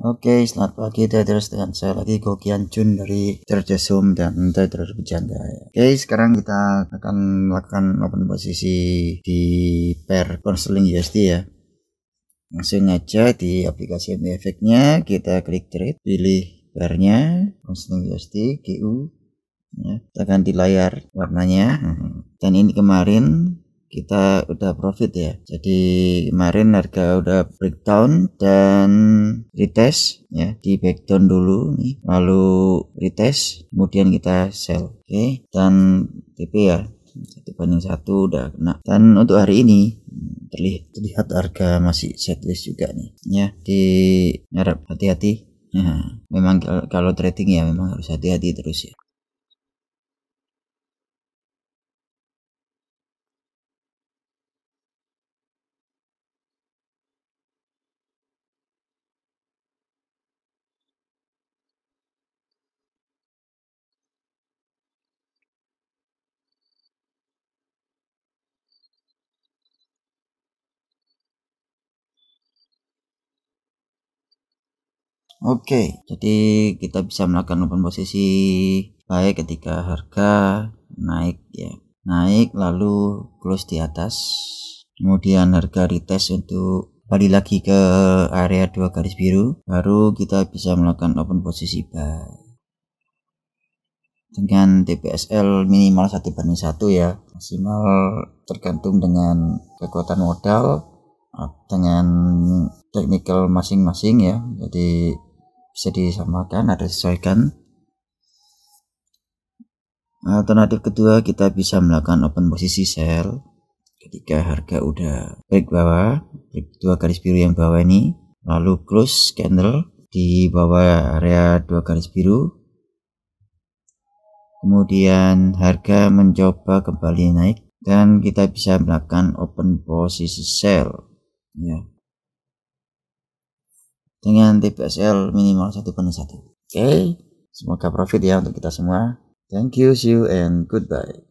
Oke, okay, selamat pagi Traders dan saya lagi Gokian Jun dari Zoom dan terus Bercanda. Oke, okay, sekarang kita akan melakukan open posisi di pair Consoling USD ya. Langsung aja di aplikasi efeknya kita klik trade, pilih pairnya Consoling USD GU. Ya, kita ganti layar warnanya. Hmm. Dan ini kemarin kita udah profit ya jadi kemarin harga udah breakdown dan retest ya di breakdown dulu nih lalu retest kemudian kita sell oke okay. dan TP ya satu banding satu udah kena dan untuk hari ini terlihat terlihat harga masih setlist juga nih ya di hati-hati Nah, memang kalau trading ya memang harus hati-hati terus ya. Oke, jadi kita bisa melakukan open posisi baik ketika harga naik ya. Naik lalu close di atas. Kemudian harga retest untuk balik lagi ke area dua garis biru baru kita bisa melakukan open posisi buy dengan TPSL minimal satu banding satu ya maksimal tergantung dengan kekuatan modal dengan technical masing-masing ya jadi bisa disamakan ada sesuaikan alternatif kedua kita bisa melakukan open posisi sell ketika harga udah break bawah break dua garis biru yang bawah ini lalu close candle di bawah area dua garis biru kemudian harga mencoba kembali naik dan kita bisa melakukan open posisi sell ya dengan TPSL minimal satu penuh satu. Oke, okay? semoga profit ya untuk kita semua. Thank you, see you, and goodbye.